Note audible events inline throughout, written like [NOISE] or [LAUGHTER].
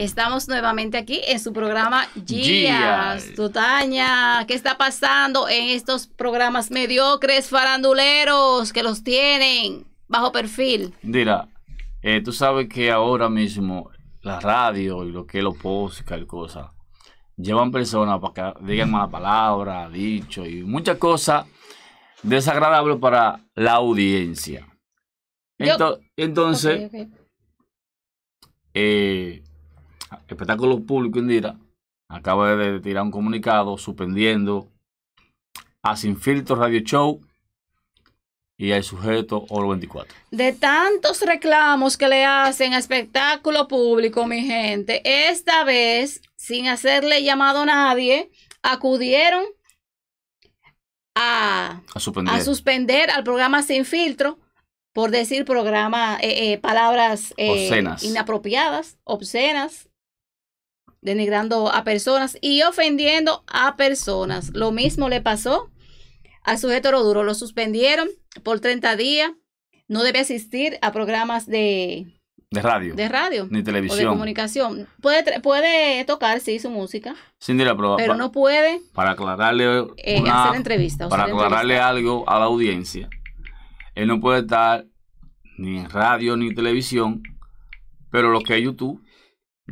Estamos nuevamente aquí en su programa Gias, Tutaña. ¿Qué está pasando en estos programas mediocres, faranduleros que los tienen bajo perfil? Mira, eh, tú sabes que ahora mismo la radio y lo que es lo posca y cosas llevan personas para que digan malas palabras, dicho y muchas cosas desagradables para la audiencia. entonces, Eh, espectáculo público Indira acaba de tirar un comunicado suspendiendo a Sin Filtro Radio Show y al sujeto Oro 24. De tantos reclamos que le hacen a espectáculo público, mi gente, esta vez, sin hacerle llamado a nadie, acudieron a, suspender. al programa Sin Filtro por decir programa, eh, eh, palabras eh, inapropiadas, obscenas, denigrando a personas y ofendiendo a personas. Lo mismo le pasó al sujeto Roduro. Lo suspendieron por 30 días. No debe asistir a programas de, de radio. De radio. Ni televisión. de comunicación. Puede, tocar, sí, su música. Sin la Pero no puede. Para aclararle. Eh, eh, hacer entrevista. Para aclararle algo a la audiencia. Él no puede estar ni en radio ni televisión. Pero lo que hay YouTube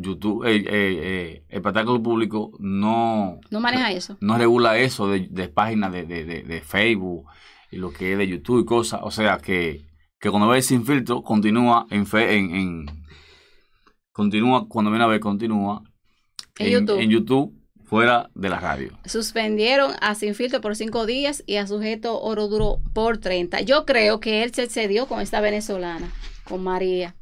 YouTube, eh, eh, eh, el espectáculo público no... No maneja eso. No regula eso de, de páginas de, de, Facebook y lo que es de YouTube y cosas. O sea, que, que cuando ves sin filtro, continúa en, fe, en, en, Continúa, cuando viene a ver, continúa en, YouTube. en YouTube fuera de la radio. Suspendieron a Sin Filtro por cinco días y a Sujeto Oro Duro por 30. Yo creo que él se excedió con esta venezolana, con María.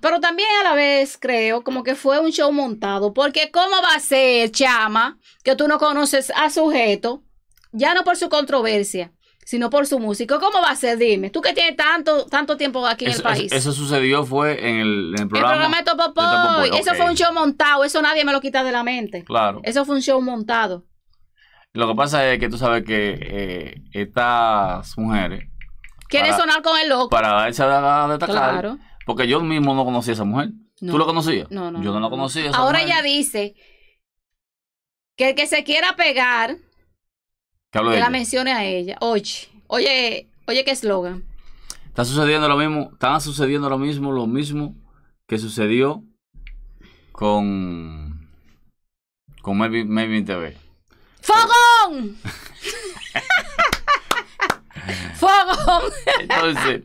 Pero también a la vez creo como que fue un show montado, porque ¿cómo va a ser, chama, que tú no conoces a sujeto, ya no por su controversia, sino por su música? ¿Cómo va a ser? Dime, tú que tienes tanto, tanto tiempo aquí en el país. Eso, sucedió fue en el, programa. programa eso fue un show montado, eso nadie me lo quita de la mente. Claro. Eso fue un show montado. Lo que pasa es que tú sabes que eh, estas mujeres... Quieren sonar con el loco. Para darse a destacar. Claro porque yo mismo no conocía a esa mujer. ¿Tú lo conocías? No, no. Yo no, la conocía. Esa Ahora ella dice que el que se quiera pegar, que la mencione a ella. Oye, oye, oye, qué eslogan. Está sucediendo lo mismo, está sucediendo lo mismo, lo mismo que sucedió con con Maybe, TV. ¡Fogón! [LAUGHS] [LAUGHS] ¡Fogón! Entonces,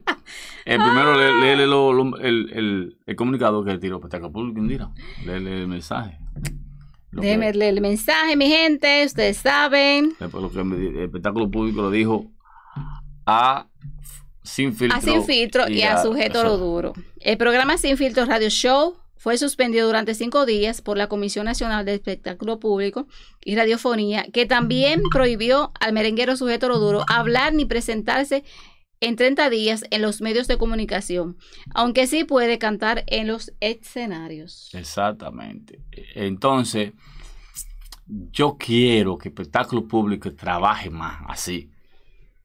eh, primero, ah. léele lo, el, el, el, comunicado que tiró Espectáculo Público Indira. Léele el mensaje. déjeme leer el mensaje, mi gente, ustedes saben. El, espectáculo público lo dijo a Sin Filtro. A Sin Filtro y, a, Sujeto lo Duro. El programa Sin Filtro Radio Show fue suspendido durante cinco días por la Comisión Nacional de Espectáculo Público y Radiofonía, que también prohibió al merenguero Sujeto Lo Duro hablar ni presentarse en 30 días en los medios de comunicación, aunque sí puede cantar en los escenarios. Exactamente. Entonces, yo quiero que el espectáculo público trabaje más así.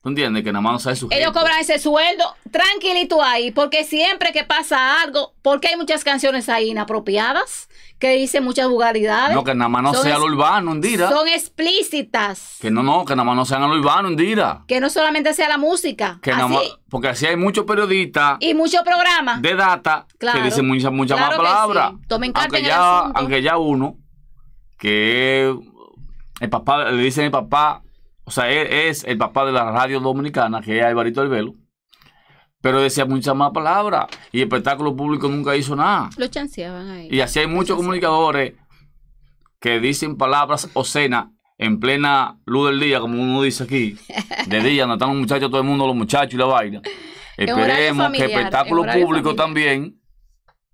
¿Tú entiendes? Que nada más no sabe su Ellos cobran ese sueldo tranquilito ahí, porque siempre que pasa algo, porque hay muchas canciones ahí inapropiadas, que dicen muchas vulgaridades. No, que nada más no sea lo urbano, Indira. Son explícitas. Que no, no, que nada más no sean lo urbano, Indira. Que no solamente sea la música. porque así hay muchos periodistas. Y muchos programas. De data, que dicen muchas más palabras. Tomen carta aunque, ya, aunque ya uno, que el papá, le dicen mi papá o sea, él e, es el papá de la radio dominicana, que es Alvarito del Velo, pero decía muchas más palabras y el espectáculo público nunca hizo nada. Lo chanceaban ahí. Y así hay muchos comunicadores que dicen palabras obscenas en plena luz del día, como uno dice aquí, de día, donde están los muchachos, todo el mundo, los muchachos y la vaina. [LAUGHS] Esperemos que el espectáculo público también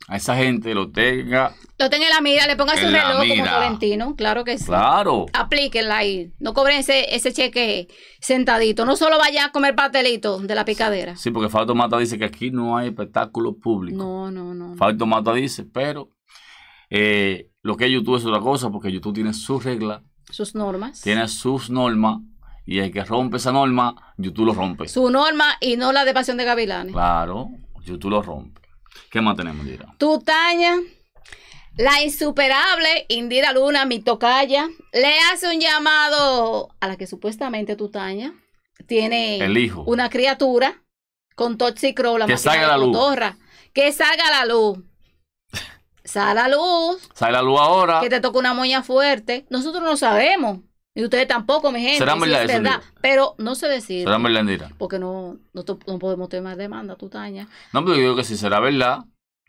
a esa gente lo tenga. Lo tenga en la mira, le ponga su reloj como Valentino. claro que sí. Claro. Aplíquenla ahí. No cobren ese, cheque sentadito. No solo vaya a comer pastelito de la picadera. Sí, porque Falto Mata dice que aquí no hay espectáculos públicos. No, no, no. Falto Mata dice, pero eh, lo que es YouTube es otra cosa, porque YouTube tiene sus reglas. Sus normas. Tiene sus normas. Y el que rompe esa norma, YouTube lo rompe. Su norma y no la de Pasión de Gavilanes. Claro, YouTube lo rompe. ¿Qué más tenemos, Indira? Tutaña, la insuperable Indira Luna, mi tocaya, le hace un llamado a la que supuestamente Tutaña tiene El hijo. una criatura con toxicro, la que salga la luz. que salga la luz. Sale la luz. Sale la luz ahora. Que te toca una moña fuerte. Nosotros no sabemos. Y ustedes tampoco, mi gente. Será es Pero no se decide. Porque no, no, podemos tener más demanda, tutaña. No, pero yo creo que si será verdad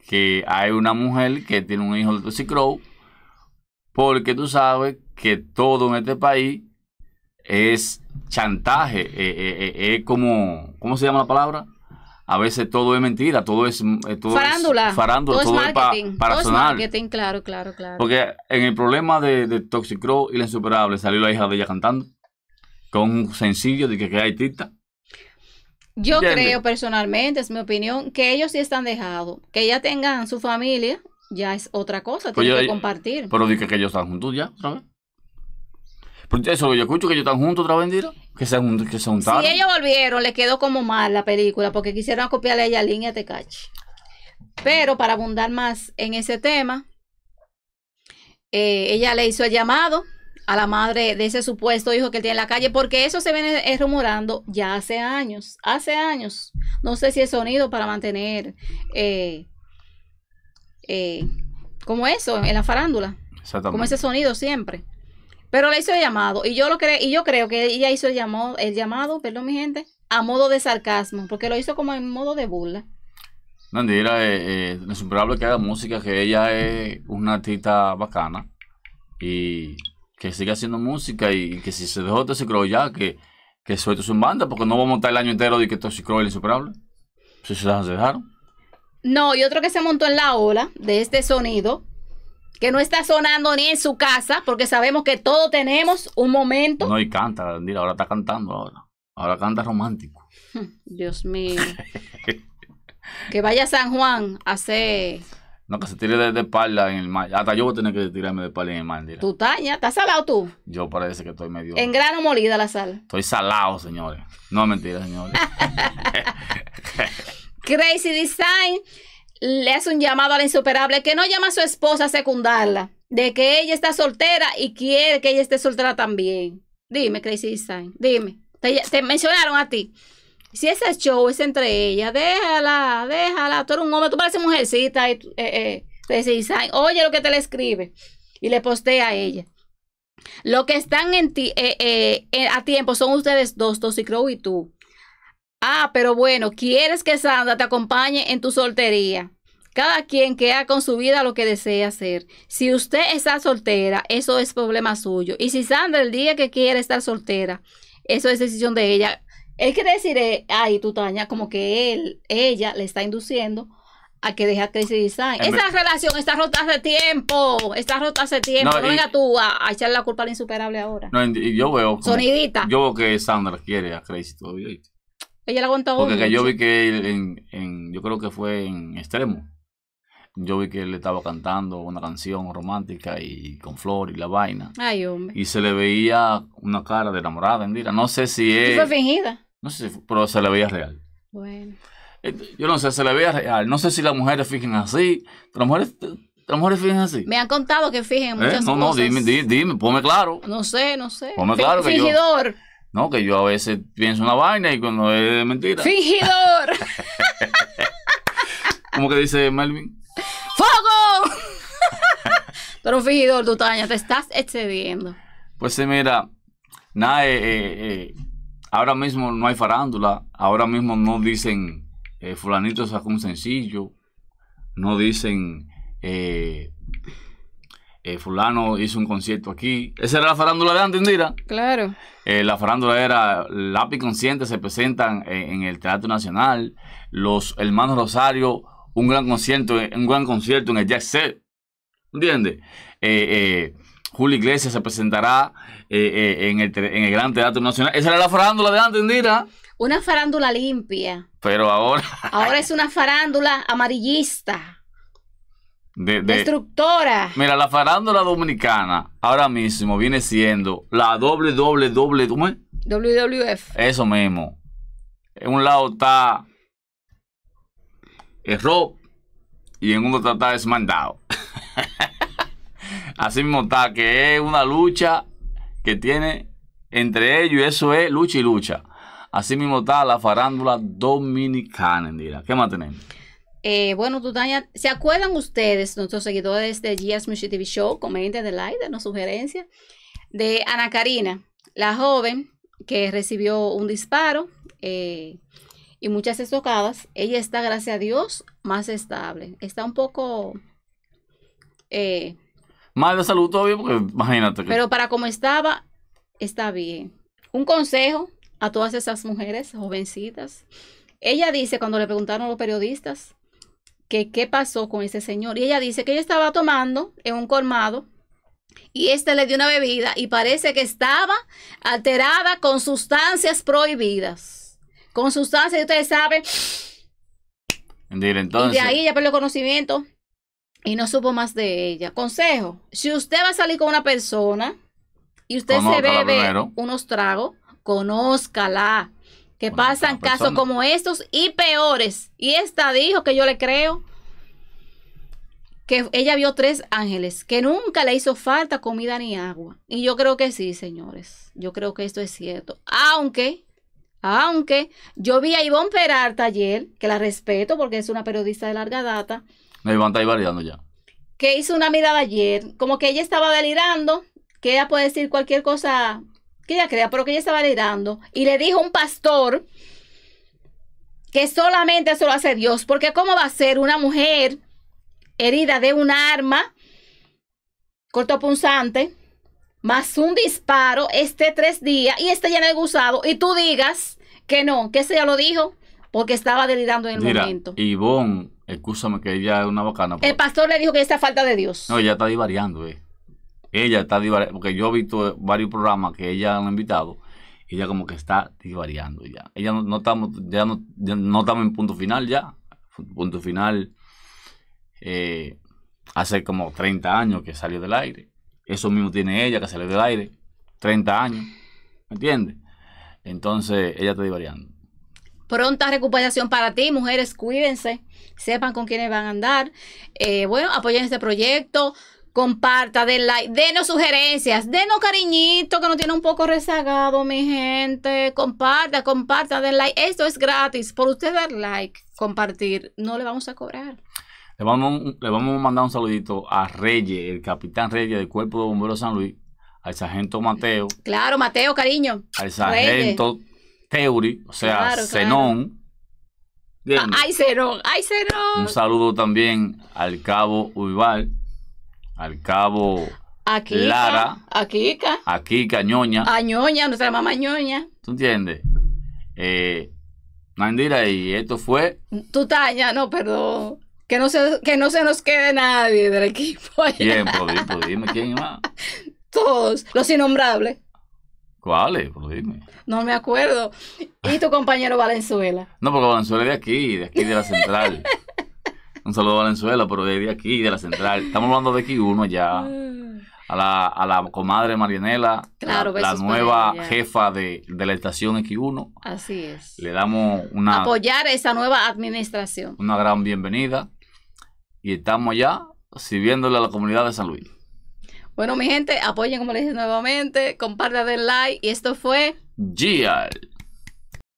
que hay una mujer que tiene un hijo de Toxic Crow, porque tú sabes que todo en este país es chantaje, eh, eh, eh, es como, ¿cómo se llama la palabra? a veces todo es mentira, todo es... Eh, farándula. todo, es marketing. para marketing, claro, claro, claro. Porque en el problema de, de Toxic y La Insuperable salió la hija de ella cantando con un sencillo de que, que hay tita. Yo creo personalmente, es mi opinión, que ellos sí están dejados. Que ya tengan su familia, ya es otra cosa, pues que compartir. Pero dije que ellos están juntos ya, ¿sabes? eso, yo escucho que ellos están juntos otra vez, que se, que se juntaron. Si ellos volvieron, le quedó como mal la película, porque quisieron copiarle a ella línea de Cache. Pero para abundar más en ese tema, eh, ella le hizo el llamado a la madre de ese supuesto hijo que él tiene en la calle, porque eso se viene eh, rumorando ya hace años, hace años. No sé si es sonido para mantener eh, como eso en la farándula, como ese sonido siempre. Pero le hizo el llamado. Y yo lo creo, y yo creo que ella hizo el llamado, el llamado, perdón, mi gente, a modo de sarcasmo, porque lo hizo como en modo de burla. Nandira, eh, eh, es que haga música, que ella es una artista bacana y que siga haciendo música y que si se dejó crow ya, que, que suelte su banda, porque no va a montar el año entero de que crow es insuperable. Si se dejaron. No, y otro que se montó en la ola de este sonido que no está sonando ni en su casa, porque sabemos que todos tenemos un momento. No, y canta, ahora está cantando ahora. Ahora canta romántico. Hmm, Dios mío. que vaya a San Juan a hacer. No, que se tire de, espalda en el mar. Hasta yo voy a tener que tirarme de espalda en el mar. ¿Tú estás ¿Estás salado tú? Yo parece que estoy medio. En grano molida la sal. Estoy salado, señores. No mentira, señores. [LAUGHS] Crazy Design le hace un llamado a la insuperable que no llama a su esposa a secundarla, de que ella está soltera y quiere que ella esté soltera también. Dime, Crazy Design, dime. Te, mencionaron a ti. Si ese show es entre ellas, déjala, déjala. Tú eres un hombre, tú pareces mujercita. Y, eh, eh, Crazy Design, oye lo que te le escribe y le postea a ella. Lo que están en eh, eh, a tiempo son ustedes dos, Tosicrow y tú. Ah, pero bueno, ¿quieres que Sandra te acompañe en tu soltería? Cada quien queda con su vida lo que desea hacer. Si usted está soltera, eso es problema suyo. Y si Sandra el día que quiere estar soltera, eso es decisión de ella. Es que decir, ay, tú como que él, ella le está induciendo a que deje a Crazy Design. Esa relación está rota hace tiempo. Está rota hace tiempo. No, venga tú a, echarle la culpa al insuperable ahora. y yo veo. Sonidita. Yo que Sandra quiere a Crazy todavía. Ella la aguantó. Porque yo vi que en, yo creo que fue en extremo yo vi que él estaba cantando una canción romántica y con flor y la vaina. Ay, hombre. Y se le veía una cara de enamorada, Indira. No sé si es. Fue fingida. No sé si, pero se le veía real. Bueno. Eh, yo no sé, se le veía real. No sé si las mujeres fijan así. Las mujeres, las mujeres fijan así. Me han contado que fijen eh, muchas cosas no, No, dime, dime, dime, ponme claro. No sé, no sé. Ponme claro Fingidor. que Fingidor. No, que yo a veces pienso una vaina y cuando es mentira. Fingidor. [LAUGHS] ¿Cómo que dice Melvin? ¡Fuego! [LAUGHS] tú eres un fingidor, te estás excediendo. Pues sí, mira, nada, eh, eh, eh, ahora mismo no hay farándula, ahora mismo no dicen fulanito sacó un sencillo, no dicen fulano hizo un concierto aquí. Esa era la farándula de antes, mira. Claro. la farándula era Lápiz Consciente, se presentan en el Teatro Nacional, los hermanos Rosario un gran concierto, un gran concierto en el Jack Set. ¿Entiendes? Eh, eh, Julio Iglesias se presentará eh, eh, en, el, Gran Teatro Nacional. Esa era la farándula de antes, Indira. Una farándula limpia. Pero ahora. [LAUGHS] ahora es una farándula amarillista. destructora. Mira, la farándula dominicana ahora mismo viene siendo la doble, doble, W WWF. Eso mismo. En un lado está erró y en uno está desmandado. [LAUGHS] Así mismo está, que es una lucha que tiene entre ellos, y eso es lucha y lucha. Así mismo está la farándula dominicana, mira. ¿Qué más tenemos? Eh, bueno, Tutania, ¿se acuerdan ustedes, nuestros seguidores de Yes Music TV Show? Comenten de like, no sugerencias. De Ana Karina, la joven que recibió un disparo. Eh, y muchas estocadas, ella está, gracias a Dios, más estable. Está un poco... Eh, Mal de salud todavía, porque imagínate. Pero para como estaba, está bien. Un consejo a todas esas mujeres jovencitas. Ella dice, cuando le preguntaron a los periodistas, que qué pasó con ese señor. Y ella dice que ella estaba tomando en un colmado y este le dio una bebida y parece que estaba alterada con sustancias prohibidas con sustancia, y ustedes saben. de ahí ella perdió conocimiento y no supo más de ella. Consejo, si usted va a salir con una persona y usted se bebe unos tragos, conózcala. Que pasan casos como estos y peores. Y esta dijo que yo le creo que ella vio tres ángeles, que nunca le hizo falta comida ni agua. Y yo creo que sí, señores. Yo creo que esto es cierto. Aunque aunque yo vi a Ivonne Peralta ayer, que la respeto porque es una periodista de larga data. No, Ivonne está validando ya. Que hizo una mirada ayer, como que ella estaba delirando, que ella puede decir cualquier cosa que ella crea, pero que ella estaba delirando. Y le dijo un pastor que solamente eso lo hace Dios, porque ¿cómo va a ser una mujer herida de un arma cortopunzante? más un disparo, este tres días y este ya en el y tú digas que no, que ese ya lo dijo porque estaba delirando en el Mira, momento. Ivonne, escúchame que ella es una bacana. El pastor le dijo que esta falta de Dios. No, ella está divariando, eh. Ella está divariando, porque yo he visto varios programas que ella han invitado ella como que está divariando ya. Ella no, no estamos ya no, no estamos en punto final ya. Punto final eh, hace como 30 años que salió del aire. Eso mismo tiene ella, que sale del aire, 30 años, ¿me entiendes? Entonces, ella está divariando. Pronta recuperación para ti, mujeres, cuídense, sepan con quiénes van a andar. Eh, bueno, apoyen este proyecto, comparta, den like, denos sugerencias, denos cariñito que nos tiene un poco rezagado, mi gente. Comparta, comparta, den like. Esto es gratis. Por usted dar like, compartir, no le vamos a cobrar. Le vamos, le vamos a mandar un saludito a Reyes, el capitán Reyes del Cuerpo de Bomberos San Luis, al sargento Mateo. Claro, Mateo, cariño. Al sargento Teuri, o sea, Zenón. Ah, ¡Ay, Zenón! ¡Ay, Zenón! Un saludo también al cabo Uibal, al cabo Aquí, Lara. Aquí, Aquí, Ñoña. A Ñoña, nuestra mamá Ñoña. ¿Tú entiendes? Eh, y esto fue. Tutaña, no, perdón. Que no se, que no se nos quede nadie del equipo. Allá. ¿Quién? Pues, pues, dime, quién más. [LAUGHS] Todos, los innombrables. ¿Cuáles? Pues, no me acuerdo. ¿Y tu compañero Valenzuela? No, porque Valenzuela es de aquí, de aquí de la central. [LAUGHS] Un saludo a Valenzuela, pero de aquí, de la central. Estamos hablando de X1 ya. Ah. A la, comadre Marianela, claro, la, nueva jefa de, la estación X1. Así es. Le damos una... Apoyar esa nueva administración. Una gran bienvenida y estamos ya sirviéndole a la comunidad de San Luis. Bueno, mi gente, apoyen como les dije nuevamente, compartan, den like y esto fue GI.